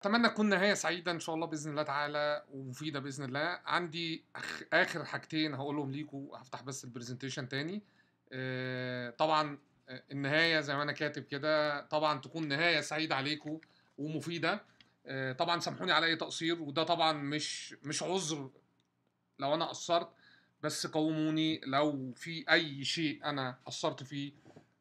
اتمنى تكون نهايه سعيده ان شاء الله باذن الله تعالى ومفيده باذن الله عندي اخر حاجتين هقولهم ليكم هفتح بس البرزنتيشن تاني آه، طبعا آه، النهايه زي ما انا كاتب كده طبعا تكون نهايه سعيده عليكم ومفيده آه، طبعا سامحوني على اي تقصير وده طبعا مش مش عذر لو انا قصرت بس قوموني لو في اي شيء انا قصرت فيه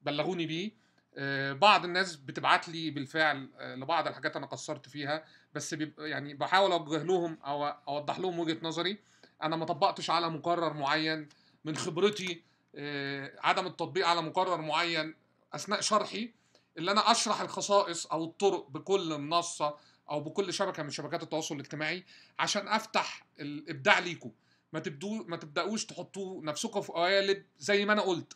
بلغوني بيه آه، بعض الناس بتبعت لي بالفعل آه، لبعض الحاجات انا قصرت فيها بس بيبقى يعني بحاول اوجه لهم او اوضح لهم وجهه نظري انا ما طبقتش على مقرر معين من خبرتي آه، عدم التطبيق على مقرر معين اثناء شرحي اللي انا اشرح الخصائص او الطرق بكل منصه او بكل شبكه من شبكات التواصل الاجتماعي عشان افتح الابداع ليكم ما تبدو ما تبداوش تحطوا نفسكم في قوالب زي ما انا قلت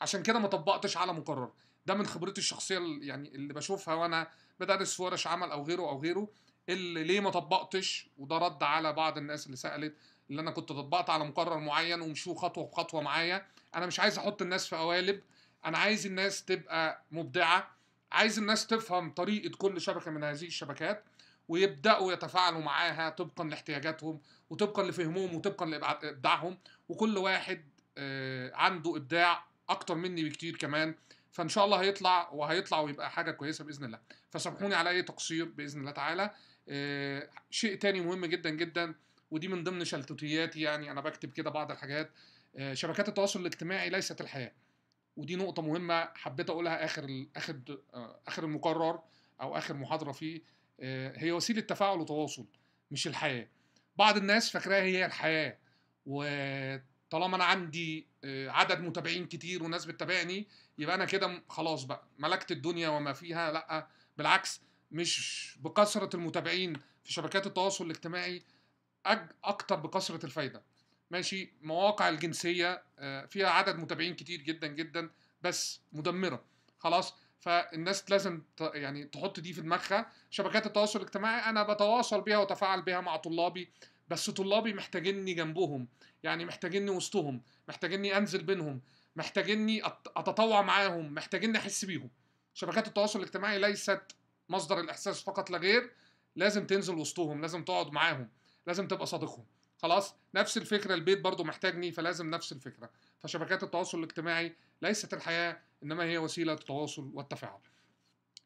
عشان كده ما طبقتش على مقرر ده من خبرتي الشخصيه يعني اللي بشوفها وانا بدرس في ورش عمل او غيره او غيره اللي ليه ما طبقتش وده رد على بعض الناس اللي سالت اللي انا كنت طبقت على مقرر معين ومشوه خطوه بخطوه معايا انا مش عايز احط الناس في قوالب انا عايز الناس تبقى مبدعه عايز الناس تفهم طريقه كل شبكه من هذه الشبكات ويبداوا يتفاعلوا معاها طبقا لاحتياجاتهم وطبقا لفهمهم وطبقا لابداعهم وكل واحد آه، عنده ابداع اكتر مني بكتير كمان فان شاء الله هيطلع وهيطلع ويبقى حاجه كويسه باذن الله فسامحوني على اي تقصير باذن الله تعالى آه شيء تاني مهم جدا جدا ودي من ضمن شلتوتياتي يعني انا بكتب كده بعض الحاجات آه شبكات التواصل الاجتماعي ليست الحياه ودي نقطه مهمه حبيت اقولها اخر اخر آه، اخر المقرر او اخر محاضره فيه آه، هي وسيله تفاعل وتواصل مش الحياه بعض الناس فاكراها هي الحياه طالما انا عندي آه، عدد متابعين كتير وناس بتتابعني يبقى انا كده خلاص بقى ملكت الدنيا وما فيها لا بالعكس مش بكثره المتابعين في شبكات التواصل الاجتماعي اكتر بكثره الفايده ماشي مواقع الجنسيه آه، فيها عدد متابعين كتير جدا جدا بس مدمره خلاص فالناس لازم يعني تحط دي في دماغها شبكات التواصل الاجتماعي انا بتواصل بيها وتفاعل بيها مع طلابي بس طلابي محتاجيني جنبهم يعني محتاجيني وسطهم محتاجيني انزل بينهم محتاجيني اتطوع معاهم محتاجيني احس بيهم شبكات التواصل الاجتماعي ليست مصدر الاحساس فقط لا غير لازم تنزل وسطهم لازم تقعد معاهم لازم تبقى صديقهم خلاص نفس الفكره البيت برضو محتاجني فلازم نفس الفكره فشبكات التواصل الاجتماعي ليست الحياه انما هي وسيله التواصل والتفاعل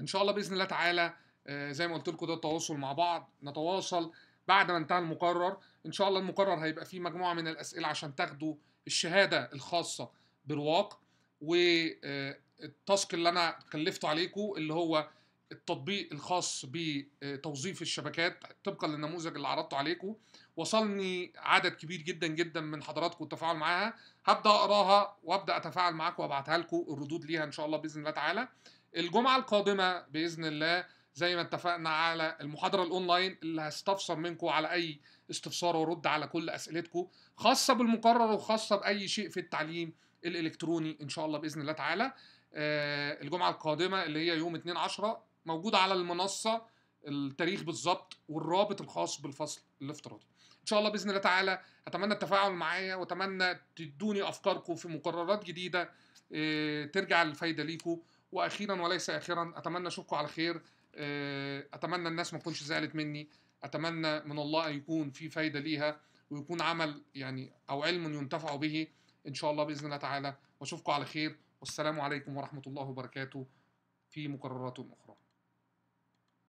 ان شاء الله باذن الله تعالى آه، زي ما قلت لكم ده التواصل مع بعض نتواصل بعد ما انتهى المقرر ان شاء الله المقرر هيبقى فيه مجموعه من الاسئله عشان تاخدوا الشهاده الخاصه بالواق والتاسك آه، اللي انا كلفته عليكم اللي هو التطبيق الخاص بتوظيف الشبكات طبقا للنموذج اللي عرضته عليكم وصلني عدد كبير جدا جدا من حضراتكم التفاعل معاها هبدا اقراها وابدا اتفاعل معاكم وابعتها لكم الردود ليها ان شاء الله باذن الله تعالى الجمعه القادمه باذن الله زي ما اتفقنا على المحاضرة الأونلاين اللي هستفسر منكم على أي استفسار وأرد على كل أسئلتكم خاصة بالمقرر وخاصة بأي شيء في التعليم الإلكتروني إن شاء الله بإذن الله تعالى آه الجمعة القادمة اللي هي يوم 2 10 موجودة على المنصة التاريخ بالظبط والرابط الخاص بالفصل الافتراضي ان شاء الله باذن الله تعالى اتمنى التفاعل معايا واتمنى تدوني افكاركم في مقررات جديده آه، ترجع الفايده ليكم واخيرا وليس اخيرا اتمنى اشوفكم على خير آه، اتمنى الناس ما تكونش زعلت مني اتمنى من الله ان يكون في فايده ليها ويكون عمل يعني او علم ينتفع به ان شاء الله باذن الله تعالى واشوفكم على خير والسلام عليكم ورحمه الله وبركاته في مقررات اخرى